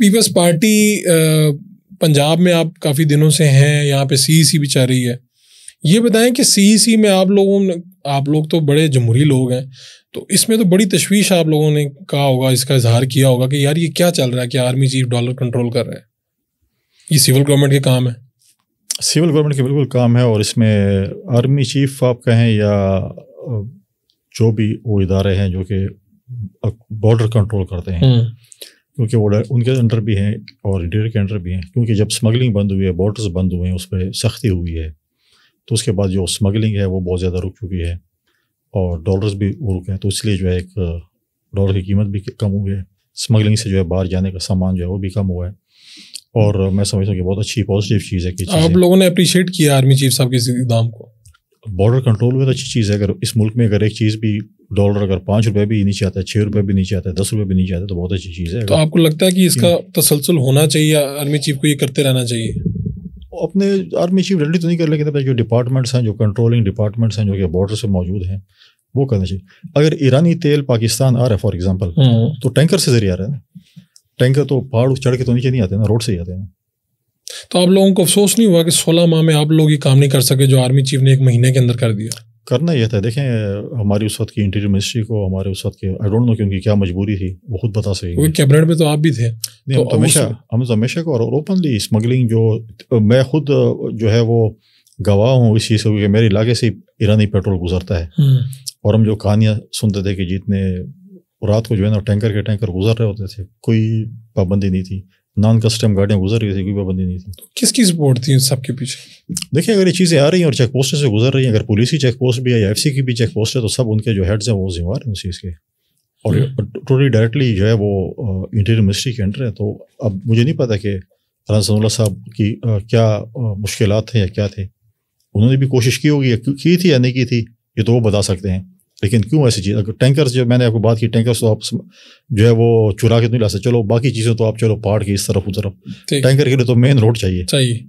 Peoples party Punjab में आप काफ़ी दिनों से हैं यहाँ पे सी e भी चल रही है ये बताएं कि सी e में आप लोगों ने आप लोग तो बड़े जमहूरी लोग हैं तो इसमें तो बड़ी तशवीश आप लोगों ने कहा होगा इसका इजहार किया होगा कि यार ये क्या चल रहा है कि आर्मी चीफ डॉलर कंट्रोल कर रहे हैं ये सिविल गवर्नमेंट के काम है सिविल गवर्नमेंट के बिल्कुल काम है और इसमें आर्मी चीफ आप कहें या जो भी वो इदारे हैं जो कि बॉर्डर कंट्रोल करते हैं हम्म। क्योंकि वो उनके अंडर भी हैं और इंटीरियर के अंडर भी हैं क्योंकि जब स्मगलिंग बंद हुई है बॉर्डर्स बंद हुए हैं उस पर सख्ती हुई है तो उसके बाद जो स्मगलिंग है वो बहुत ज़्यादा रुक चुकी है और डॉलर्स भी रुके हैं तो इसलिए जो है एक डॉलर की कीमत भी कम हुई है स्मगलिंग से जो है बाहर जाने का सामान जो है वो भी कम हुआ है और मैं समझता हूँ कि बहुत अच्छी पॉजिटिव चीज़ है कि आप लोगों ने अप्रिशिएट किया आर्मी चीफ साहब के दाम को बॉर्डर कंट्रोल में तो अच्छी चीज़ है अगर इस मुल्क में अगर एक चीज़ भी डॉलर अगर पाँच रुपये भी नीचे आता है छः रुपये भी नीचे आता है दस रुपये भी नीचे आता है तो बहुत अच्छी चीज़ है तो आपको लगता है कि इसका हम्म। तसलसल होना चाहिए आर्मी चीफ को ये करते रहना चाहिए अपने आर्मी चीफ रेडी तो नहीं कर लेकिन जो डिपार्टमेंट्स हैं जो कंट्रोलिंग डिपार्टमेंट्स हैं जो कि बॉर्डर से मौजूद हैं वो करना चाहिए अगर ईरानी तेल पाकिस्तान आ रहा है फॉर एग्जाम्पल हम्म। तो टैंकर से जरिए आ रहा है टैंकर तो पहाड़ चढ़ के तो नीचे नहीं आते ना रोड से ही आते हैं तो आप लोगों को अफसोस नहीं हुआ कि सोलह माह में आप लोग ये काम नहीं कर सके जो आर्मी चीफ ने एक महीने के अंदर कर दिया करना यह था देखें हमारी उस वक्त की इंटीरियर मिनिस्ट्री को हमारे उस वक्त के आई डोंट नो कि उनकी क्या मजबूरी थी वो खुद बता सकेंगे क्योंकि कैबिनेट में तो आप भी थे नहीं तो, तो हमेशा हम तो हमेशा को और ओपनली स्मगलिंग जो मैं खुद जो है वो गवाह हूँ इस चीज़ को कि मेरे इलाके से ईरानी पेट्रोल गुजरता है हम्म। और हम जो कहानियाँ सुनते थे कि जितने रात को जो है ना टैंकर के टैंकर गुजर रहे होते थे कोई पाबंदी नहीं थी नॉन कस्टम गाड़ियाँ गुजर रही थी कोई पाबंदी नहीं थी तो किसकी सपोर्ट थी सबके पीछे देखिए अगर ये चीज़ें आ रही हैं और चेक पोस्ट से गुजर रही हैं अगर पुलिस की चेक पोस्ट भी है या एफ की भी चेक पोस्ट है तो सब उनके जो हेड्स हैं वो जिम्मेवार हैं उस चीज़ के और टोटली हम्म। डायरेक्टली जो है वो इंटीरियर मिनिस्ट्री के अंडर है तो अब मुझे नहीं पता कि रानसनोला साहब की क्या मुश्किल थे या क्या थे उन्होंने भी कोशिश की होगी की थी या नहीं की थी ये तो वो बता सकते हैं लेकिन क्यों ऐसी चीज़ अगर टैंकर्स जो मैंने आपको बात की टैंकर्स तो आप जो है वो चुरा के तो नहीं ला सकते चलो बाकी चीज़ें तो आप चलो पहाड़ की इस तरफ उस तरफ टैंकर के लिए तो मेन रोड चाहिए चाहिए